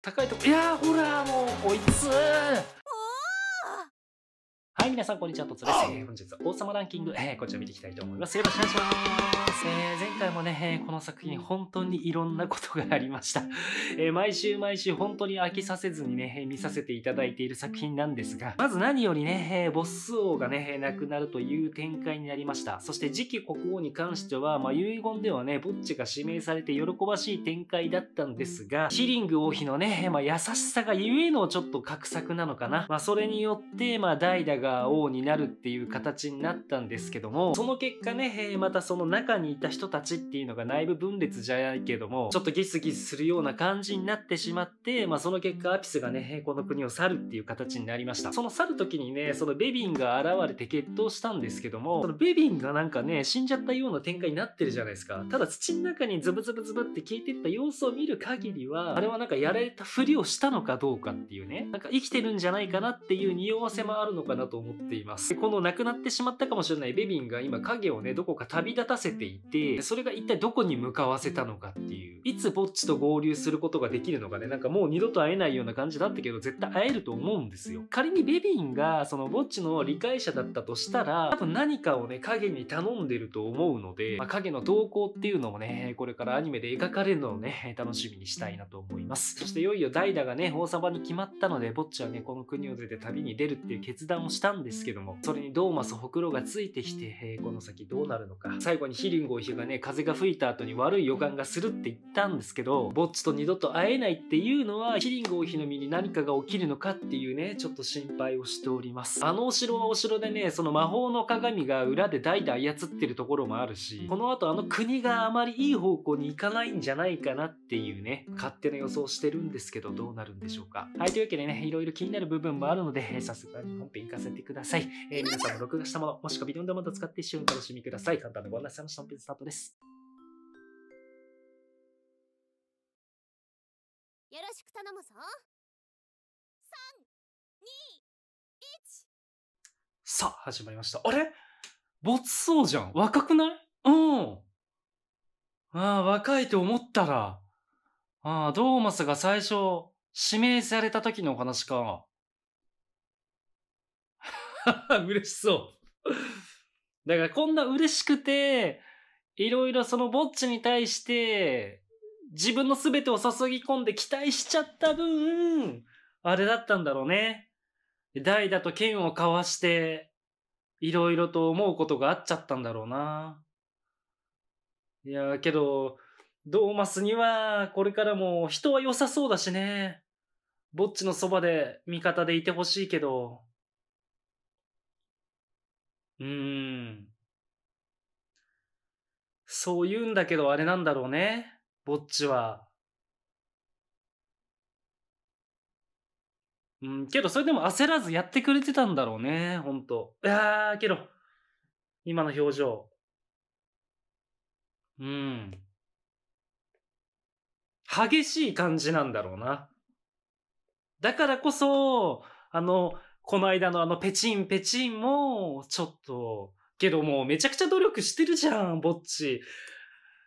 高いとこいやほらもうこいつい、皆さん、こんにちは、とつです。本日は王様ランキング、えこちら見ていきたいと思います。よろしくお願いします。えー、前回もね、この作品、本当にいろんなことがありました。え毎週毎週、本当に飽きさせずにね、見させていただいている作品なんですが、まず何よりね、えボス王がね、亡くなるという展開になりました。そして、次期国王に関しては、まあ、遺言ではね、ぼっちが指名されて喜ばしい展開だったんですが、シリング王妃のね、まあ、優しさがゆえのちょっと画策なのかな。まあ、それによって、まあ、代打が王になるっていう形になったんですけどもその結果ねまたその中にいた人たちっていうのが内部分裂じゃないけどもちょっとギスギスするような感じになってしまって、まあ、その結果アピスがねこの国を去るっていう形になりましたその去る時にねそのベビンが現れて決闘したんですけどもそのベビンがなんかね死んじゃったような展開になってるじゃないですかただ土の中にズブズブズブって消えてった様子を見る限りはあれはなんかやられたふりをしたのかどうかっていうねなんか生きてるんじゃないかなっていう匂わせもあるのかなと思思っています。この亡くなってしまったかもしれないベビンが今影をね、どこか旅立たせていて、それが一体どこに向かわせたのかっていう、いつぼっちと合流することができるのかね、なんかもう二度と会えないような感じだったけど、絶対会えると思うんですよ。仮にベビンがそのぼっちの理解者だったとしたら、多分何かをね、影に頼んでると思うので、まあ、影の動向っていうのもね、これからアニメで描かれるのをね、楽しみにしたいなと思います。そしていよいよダイダがね、王様に決まったので、ぼっちはね、この国を出て旅に出るっていう決断をしたたんですけどもそれにドーマスほくろがついてきて、えー、この先どうなるのか最後にヒリンゴヒがね風が吹いた後に悪い予感がするって言ったんですけどボッチと二度と会えないっていうのはヒリンゴヒの身に何かが起きるのかっていうねちょっと心配をしておりますあのお城はお城でねその魔法の鏡が裏で代々操ってるところもあるしこの後あの国があまりいい方向に行かないんじゃないかなっていうね勝手な予想してるんですけどどうなるんでしょうかはいというわけでねいろいろ気になる部分もあるので早速本編行かせててください。えー、皆さんも録画したもの、もしくはビデオでまた使って一緒に楽しみください。簡単なご案内さました。本編スタートです。よろしく頼むぞ。三、二、一。さあ、始まりました。あれ没そうじゃん。若くないうん。ああ、若いと思ったら。ああ、ドーマスが最初、指名された時のお話か。嬉しそう。だからこんな嬉しくて、いろいろそのぼっちに対して、自分の全てを注ぎ込んで期待しちゃった分、あれだったんだろうね。代打と剣を交わして、いろいろと思うことがあっちゃったんだろうな。いやけど、ドーマスにはこれからも人は良さそうだしね。ぼっちのそばで味方でいてほしいけど。うーん。そう言うんだけどあれなんだろうね。ぼっちは。うん、けどそれでも焦らずやってくれてたんだろうね、ほんと。いやー、けど、今の表情。うん。激しい感じなんだろうな。だからこそ、あの、この間のあのペチンペチンも、ちょっと、けどもうめちゃくちゃ努力してるじゃん、ぼっち。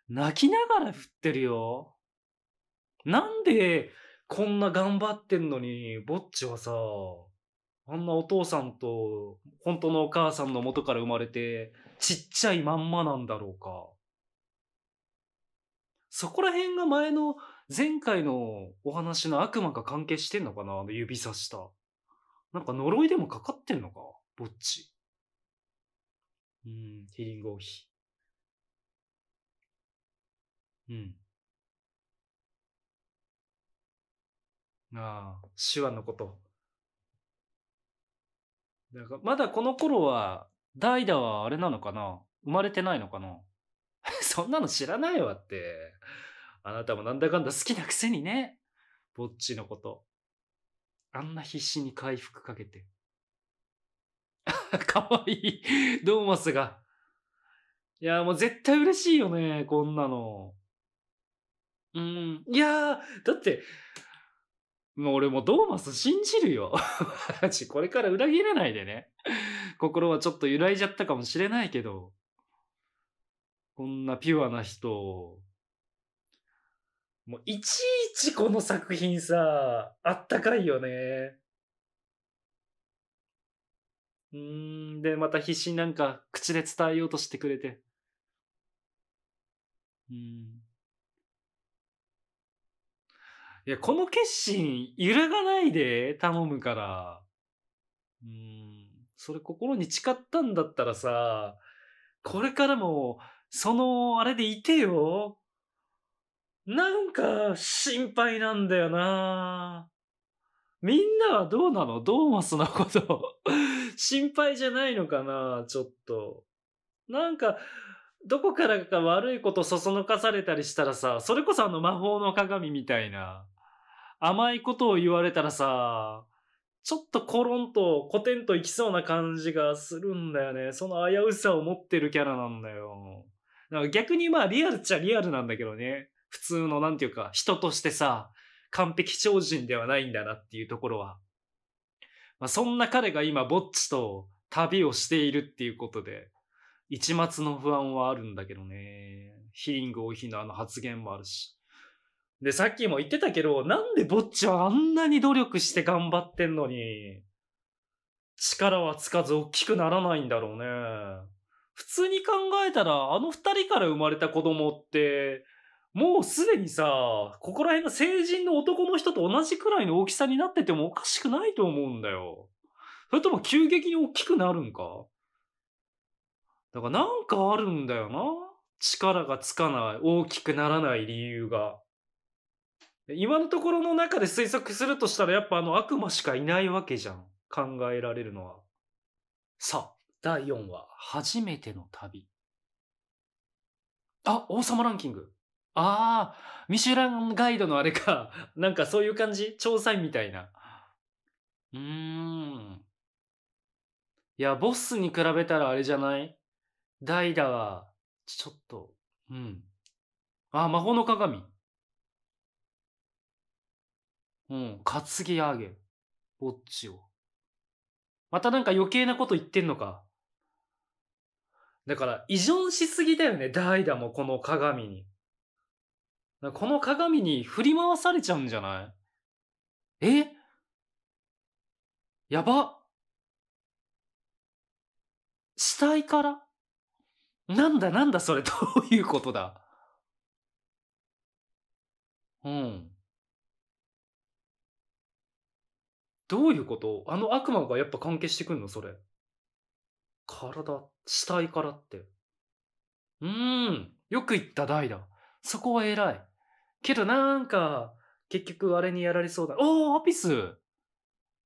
泣きながら振ってるよ。なんで、こんな頑張ってんのに、ぼっちはさ、あんなお父さんと、本当のお母さんの元から生まれて、ちっちゃいまんまなんだろうか。そこら辺が前の、前回のお話の悪魔が関係してんのかなあの指さした。なんか呪いでもかかってんのかぼっち。うん、ヒーリング王妃。うん。ああ、手話のこと。だからまだこの頃は、ダイダはあれなのかな生まれてないのかな そんなの知らないわって。あなたもなんだかんだ好きなくせにね。ぼっちのこと。あんな必死に回復かけて。かわいい。ドーマスが。いや、もう絶対嬉しいよね、こんなの。うん。いやだって、もう俺もドーマス信じるよ。私 これから裏切らないでね。心はちょっと揺らいじゃったかもしれないけど、こんなピュアな人をもういちいちこの作品さ、あったかいよね。うん、で、また必死になんか口で伝えようとしてくれて。うん。いや、この決心揺らがないで頼むから。うん。それ心に誓ったんだったらさ、これからも、その、あれでいてよ。なんか、心配なんだよなみんなはどうなのドーマスのこと心配じゃないのかなちょっと。なんか、どこからか悪いことそそのかされたりしたらさ、それこそあの魔法の鏡みたいな、甘いことを言われたらさ、ちょっとコロンとコテンといきそうな感じがするんだよね。その危うさを持ってるキャラなんだよ。だから逆にまあリアルっちゃリアルなんだけどね。普通のなんていうか、人としてさ、完璧超人ではないんだなっていうところは。まあ、そんな彼が今、ぼっちと旅をしているっていうことで、一末の不安はあるんだけどね。ヒリング王妃のあの発言もあるし。で、さっきも言ってたけど、なんでぼっちはあんなに努力して頑張ってんのに、力はつかず大きくならないんだろうね。普通に考えたら、あの二人から生まれた子供って、もうすでにさ、ここら辺の成人の男の人と同じくらいの大きさになっててもおかしくないと思うんだよ。それとも急激に大きくなるんかだからなんかあるんだよな。力がつかない、大きくならない理由が。今のところの中で推測するとしたらやっぱあの悪魔しかいないわけじゃん。考えられるのは。さあ、第4話、初めての旅。あ、王様ランキング。ああ、ミシュランガイドのあれか。なんかそういう感じ調査員みたいな。うーん。いや、ボスに比べたらあれじゃない代打は、ちょっと、うん。あ、魔法の鏡。うん、担ぎ上げ。ぼっちを。またなんか余計なこと言ってんのか。だから、依存しすぎだよね、代打もこの鏡に。この鏡に振り回されちゃうんじゃないえやば死体からなんだなんだそれ どういうことだうん。どういうことあの悪魔がやっぱ関係してくんのそれ。体、死体からって。うーん。よく言った代だ。そこは偉い。けどなんか、結局あれにやられそうだ。おー、アピス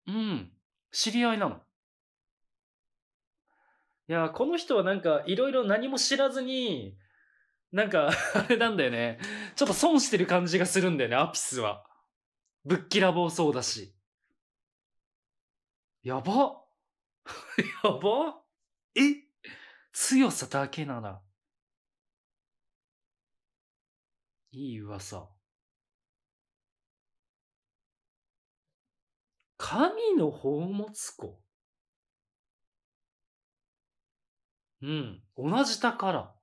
うん。知り合いなの。いや、この人はなんか、いろいろ何も知らずに、なんか、あれなんだよね。ちょっと損してる感じがするんだよね、アピスは。ぶっきらぼうそうだし。やば やばえ強さだけなら、いい噂。神の宝物庫うん、同じ宝。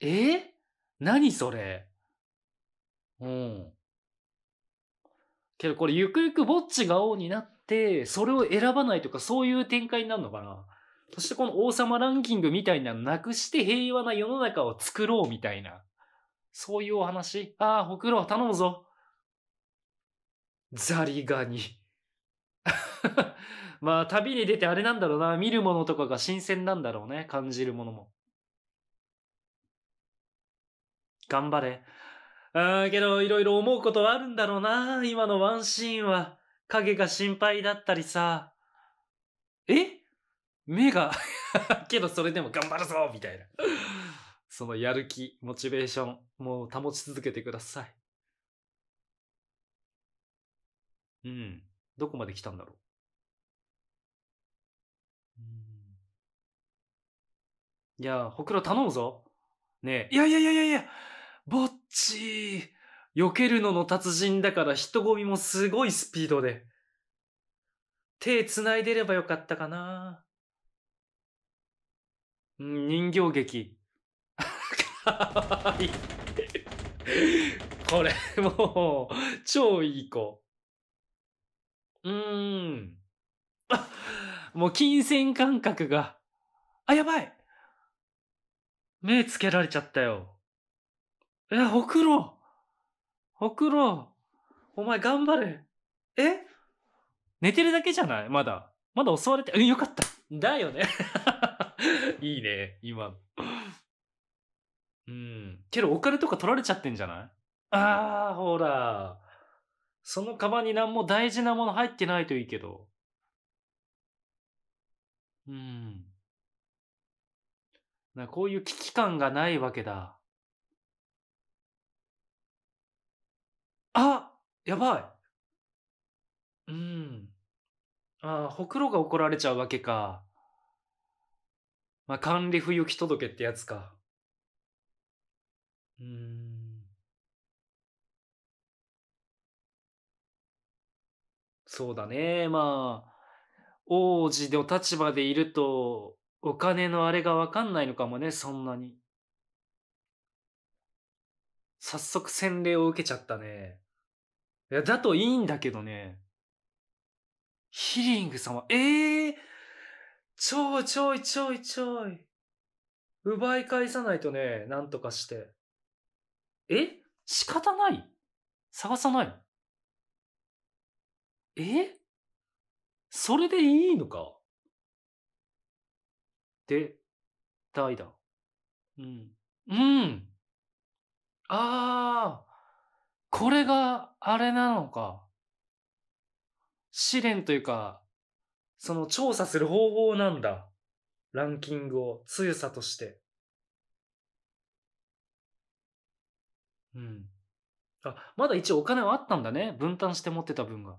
え何それうん。けどこれゆくゆくぼっちが王になって、それを選ばないとかそういう展開になるのかなそしてこの王様ランキングみたいなのなくして平和な世の中を作ろうみたいな。そういうお話。ああ、ほくろ頼むぞ。ザリガニ。まあ、旅に出てあれなんだろうな。見るものとかが新鮮なんだろうね。感じるものも。頑張れ。ああ、けど、いろいろ思うことはあるんだろうな。今のワンシーンは。影が心配だったりさ。え目が けどそれでも頑張るぞみたいな。そのやる気、モチベーション、もう保ち続けてください。うん。どこまで来たんだろう。いや、ほくろ頼むぞ。ねえ。いやいやいやいやいや、ぼっち避けるのの達人だから人混みもすごいスピードで。手繋いでればよかったかな。人形劇。かわいい。これ、もう、超いい子。うーん。あ もう金銭感覚が。あ、やばい目つけられちゃったよ。え、ほくろほくろお前頑張れえ寝てるだけじゃないまだ。まだ襲われて、うん、よかった。だよね。いいね、今うん。けど、お金とか取られちゃってんじゃないああ、ほら。そのカバンに何も大事なもの入ってないといいけど。うん。なこういう危機感がないわけだ。あやばいうん。ああ、ほくろが怒られちゃうわけか。まあ、管理不行き届けってやつか。うん。そうだね。まあ、王子の立場でいると、お金のあれがわかんないのかもね、そんなに。早速洗礼を受けちゃったね。いや、だといいんだけどね。ヒリングさんは、ええーちょいちょいちょいちょい。奪い返さないとね、なんとかして。え仕方ない探さないえそれでいいのかで、大だ。うん。うん。ああ、これがあれなのか。試練というか、その調査する方法なんだ。ランキングを強さとして。うん。あ、まだ一応お金はあったんだね。分担して持ってた分が。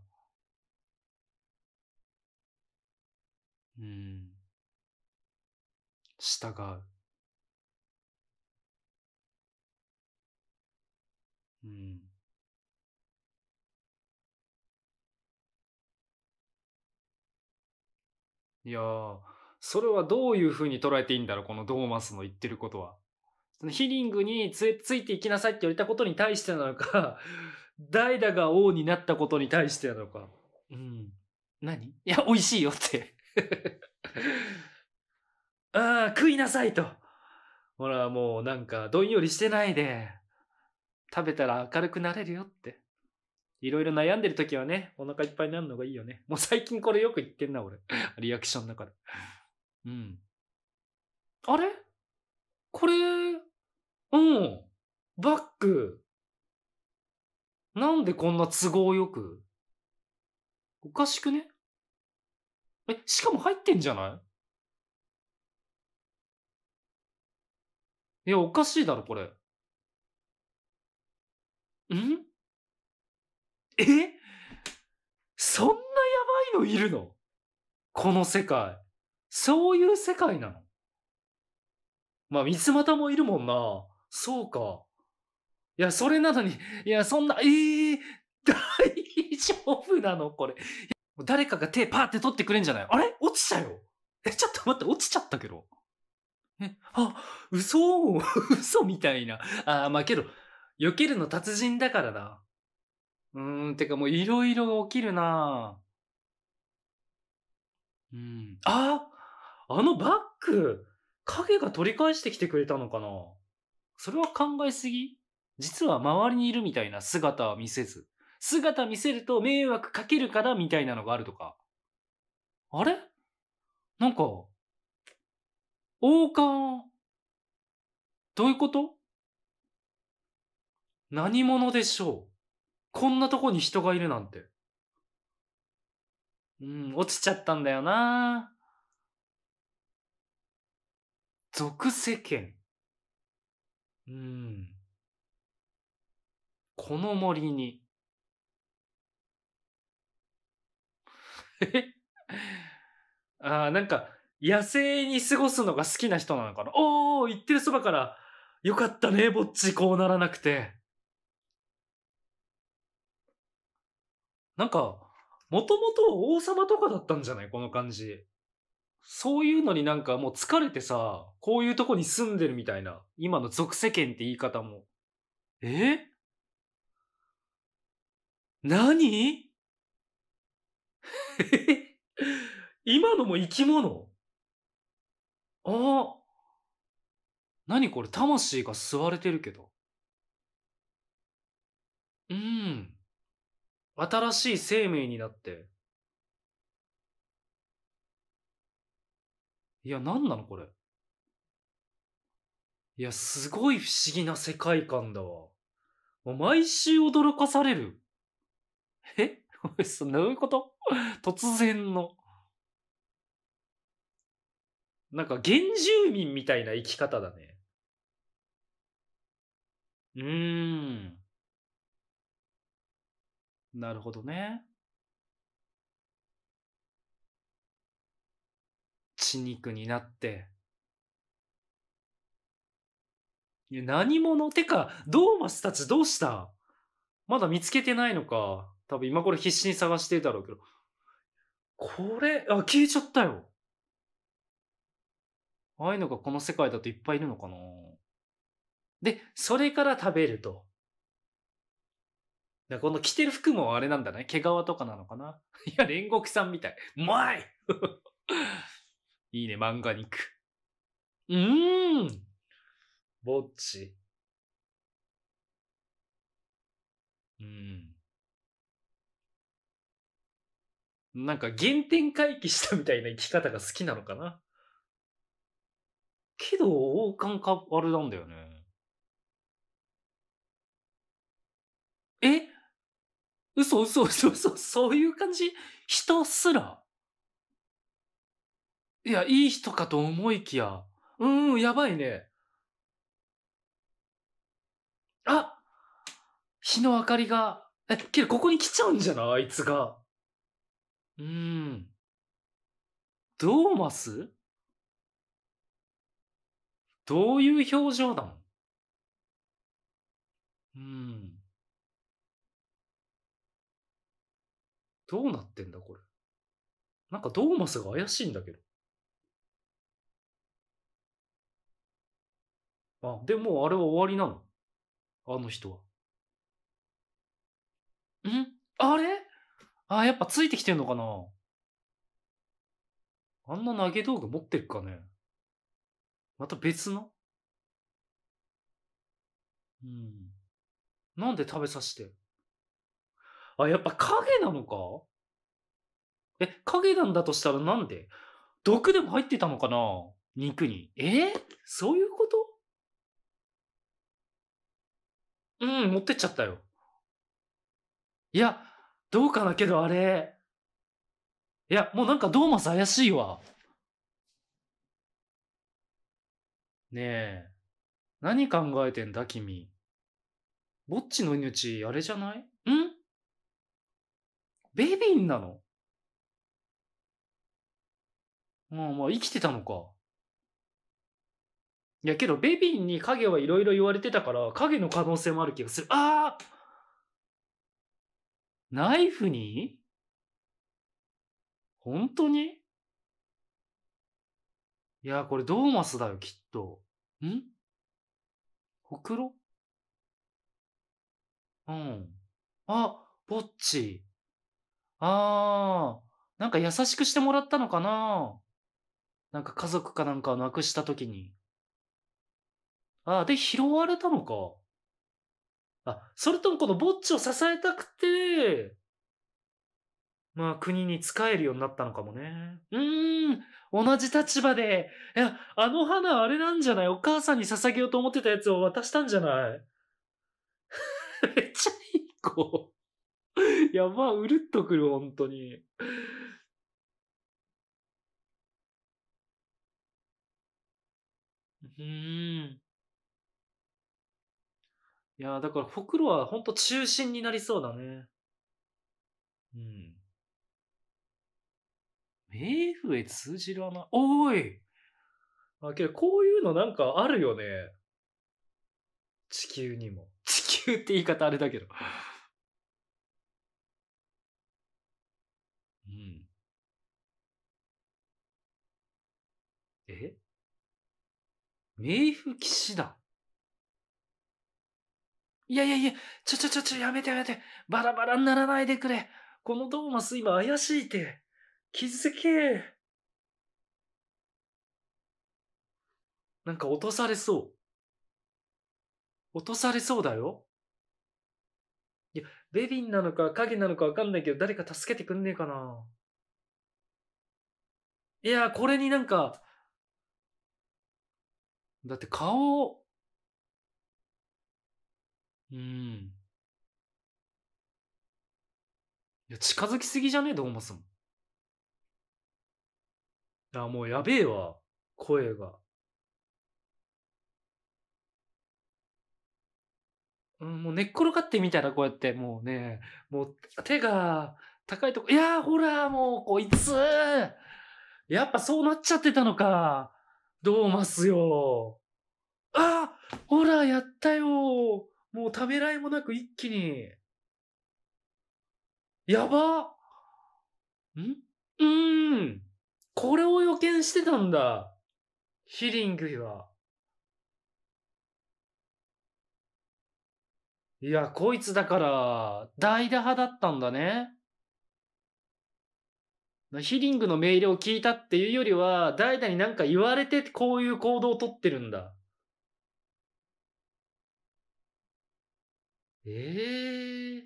うん。従う。うん。いやそれはどういうふうに捉えていいんだろう、このドーマスの言ってることは。そのヒリングについていきなさいって言われたことに対してなのか、ダイダが王になったことに対してなのか。うん。何いや、美味しいよって ああ、食いなさいと。ほら、もうなんか、どんよりしてないで、食べたら明るくなれるよって。いろいろ悩んでる時はね、お腹いっぱいになるのがいいよね。もう最近これよく言ってんな、俺。リアクションだから。うん。あれこれ、うん。バック。なんでこんな都合よくおかしくねえ、しかも入ってんじゃないいや、おかしいだろ、これ。んえそんなやばいのいるのこの世界。そういう世界なのまあ、三つ股もいるもんな。そうか。いや、それなのに、いや、そんな、えー、大丈夫なのこれ。誰かが手パーって取ってくれんじゃないあれ落ちたよ。え、ちょっと待って、落ちちゃったけど。え、あ、嘘 嘘みたいな。あ、まあけど、避けるの達人だからな。うーん、てかもういろいろ起きるなうん。ああのバッグ影が取り返してきてくれたのかなそれは考えすぎ実は周りにいるみたいな姿は見せず。姿見せると迷惑かけるからみたいなのがあるとか。あれなんか、王冠、どういうこと何者でしょうこんなとこに人がいるなんて。うん、落ちちゃったんだよな俗世間。うん。この森に。え ああ、なんか、野生に過ごすのが好きな人なのかなおー、行ってるそばから、よかったね、ぼっち、こうならなくて。なんか、もともと王様とかだったんじゃないこの感じ。そういうのになんかもう疲れてさ、こういうとこに住んでるみたいな。今の俗世間って言い方も。え何今のも生き物ああ。何これ魂が吸われてるけど。うん。新しい生命になって。いや、何なのこれ。いや、すごい不思議な世界観だわ。もう毎週驚かされる。え どういうこと突然の。なんか原住民みたいな生き方だね。うーん。なるほどね。血肉になって。いや、何者てか、ドーマスたちどうしたまだ見つけてないのか。多分今これ必死に探してるだろうけど。これ、あ、消えちゃったよ。ああいうのがこの世界だといっぱいいるのかな。で、それから食べると。だこの着てる服もあれなんだね。毛皮とかなのかな。いや、煉獄さんみたい。うまい いいね、漫画肉。うーん。ぼっち。うん。なんか原点回帰したみたいな生き方が好きなのかな。けど、王冠か、あれなんだよね。嘘嘘嘘嘘、そういう感じ人すら。いや、いい人かと思いきや。うん、ん、やばいね。あ日の明かりが。え、けどここに来ちゃうんじゃないあいつが。うーん。どうますどういう表情だもん。うん。どうなってんだ、これ。なんかドーマスが怪しいんだけど。あ、でもあれは終わりなのあの人は。んあれあ、やっぱついてきてんのかなあんな投げ道具持ってっかねまた別のうん。なんで食べさせてあ、やっぱ影なのかえ、影なんだとしたらなんで毒でも入ってたのかな肉に。えー、そういうことうん、持ってっちゃったよ。いや、どうかなけどあれ。いや、もうなんかドーマス怪しいわ。ねえ。何考えてんだ、君。ぼっちの命、あれじゃないんベビンなのまあまあ、生きてたのか。いやけど、ベビンに影はいろいろ言われてたから、影の可能性もある気がする。ああナイフに本当にいや、これドーマスだよ、きっと。んほくろうん。あ、ぼっち。ああ、なんか優しくしてもらったのかななんか家族かなんかを亡くした時に。ああ、で拾われたのか。あ、それともこのぼっちを支えたくて、まあ国に仕えるようになったのかもね。うーん、同じ立場で。いや、あの花あれなんじゃないお母さんに捧げようと思ってたやつを渡したんじゃない めっちゃいい子。やば、うるっとくる、本当に。うん。いや、だから、ほくろは本当中心になりそうだね。うん。冥府へ通じる穴。おーいあ、けど、こういうのなんかあるよね。地球にも。地球って言い方あれだけど。冥府騎士団。いやいやいや、ちょちょちょちょ、やめてやめて。バラバラにならないでくれ。このドーマス今怪しいって。気づけ。なんか落とされそう。落とされそうだよ。いや、ベビンなのか影なのかわかんないけど、誰か助けてくんねえかな。いや、これになんか、だって顔、うん。いや、近づきすぎじゃねえ、ドーマスも。いや、もうやべえわ、声が。うん、もう寝っ転がってみたら、こうやって、もうね、もう手が高いとこ、いやー、ほら、もうこいつやっぱそうなっちゃってたのか。どうますよ。あほら、やったよもうためらいもなく一気に。やばんうーん。これを予見してたんだ。ヒリングは。いや、こいつだから、代打派だったんだね。ヒリングの命令を聞いたっていうよりは、代々に何か言われてこういう行動をとってるんだ。ええー、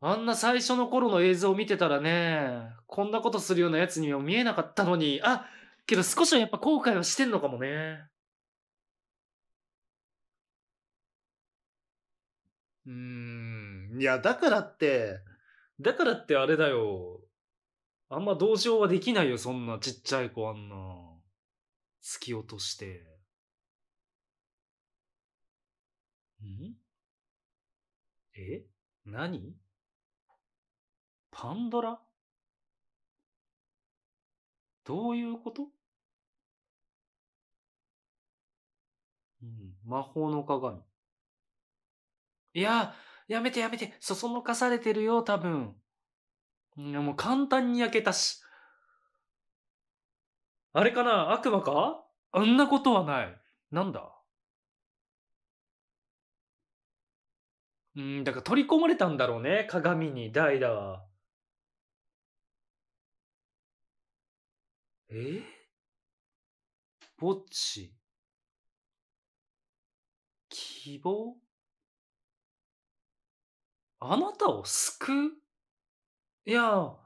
あんな最初の頃の映像を見てたらね、こんなことするようなやつには見えなかったのに、あけど少しはやっぱ後悔はしてんのかもね。うーん。いや、だからって、だからってあれだよ。あんま同情はできないよ、そんなちっちゃい子あんな。突き落として。んえ何パンドラどういうことうん、魔法の鏡。いや、やめてやめて、そそのかされてるよ、多分。いや、もう簡単に焼けたし。あれかな悪魔かあんなことはない。なんだうん、だから取り込まれたんだろうね。鏡に、代打は。えぼっち。希望あなたを救ういや、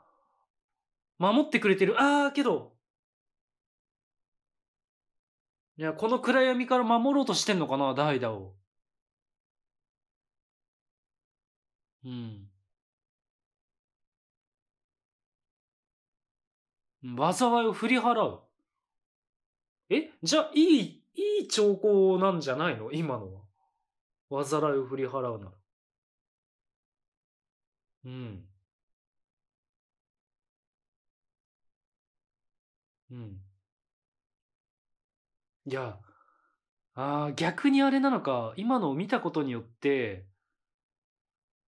守ってくれてる。ああ、けど、いや、この暗闇から守ろうとしてんのかな、代打を。うん。災いを振り払う。えじゃあ、いい、いい兆候なんじゃないの今のは。災いを振り払うなら。うん。うん。いや、ああ、逆にあれなのか、今のを見たことによって、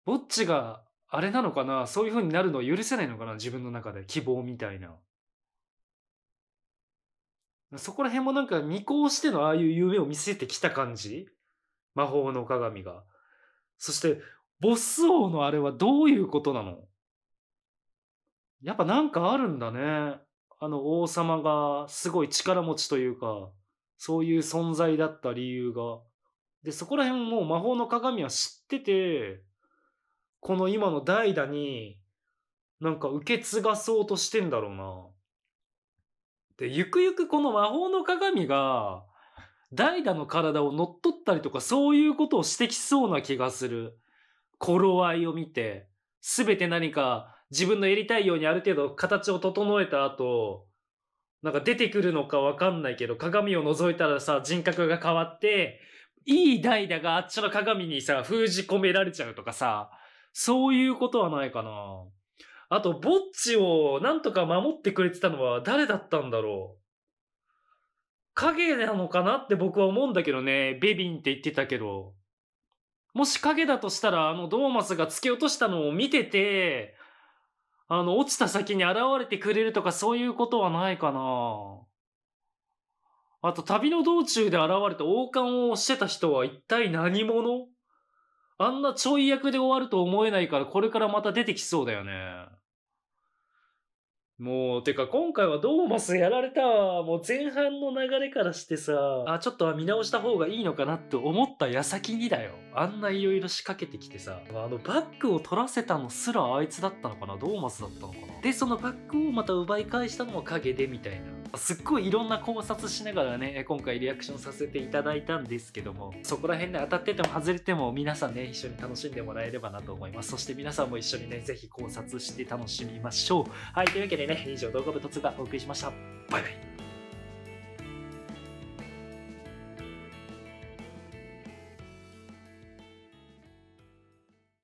ぼっちがあれなのかな、そういう風になるのは許せないのかな、自分の中で希望みたいな。そこら辺もなんか未越してのああいう夢を見せてきた感じ魔法の鏡が。そして、ボス王のあれはどういうことなのやっぱなんかあるんだね。あの王様がすごい力持ちというか、そういう存在だった理由が。で、そこら辺も魔法の鏡は知ってて、この今の代打に、なんか受け継がそうとしてんだろうな。で、ゆくゆくこの魔法の鏡が、代打の体を乗っ取ったりとかそういうことをしてきそうな気がする。頃合いを見て、すべて何か自分のやりたいようにある程度形を整えた後、なんか出てくるのかわかんないけど、鏡を覗いたらさ、人格が変わって、いい代打があっちの鏡にさ、封じ込められちゃうとかさ、そういうことはないかな。あと、ぼっちをなんとか守ってくれてたのは誰だったんだろう。影なのかなって僕は思うんだけどね。ベビンって言ってたけど。もし影だとしたら、あの、ドーマスが突き落としたのを見てて、あの、落ちた先に現れてくれるとかそういうことはないかな。あと、旅の道中で現れた王冠をしてた人は一体何者あんなちょい役で終わると思えないからこれからまた出てきそうだよね。もう、てか今回はドーマスやられたわ。もう前半の流れからしてさ、あ、ちょっと見直した方がいいのかなって思った矢先にだよ。あんないろいろ仕掛けてきてさ、あのバックを取らせたのすらあいつだったのかなドーマスだったのかなで、そのバックをまた奪い返したのも影でみたいな。すっごいいろんな考察しながらね今回リアクションさせていただいたんですけどもそこら辺で、ね、当たってても外れても皆さんね一緒に楽しんでもらえればなと思いますそして皆さんも一緒にね是非考察して楽しみましょうはいというわけでね以上動画部突がお送りしましたバイバイ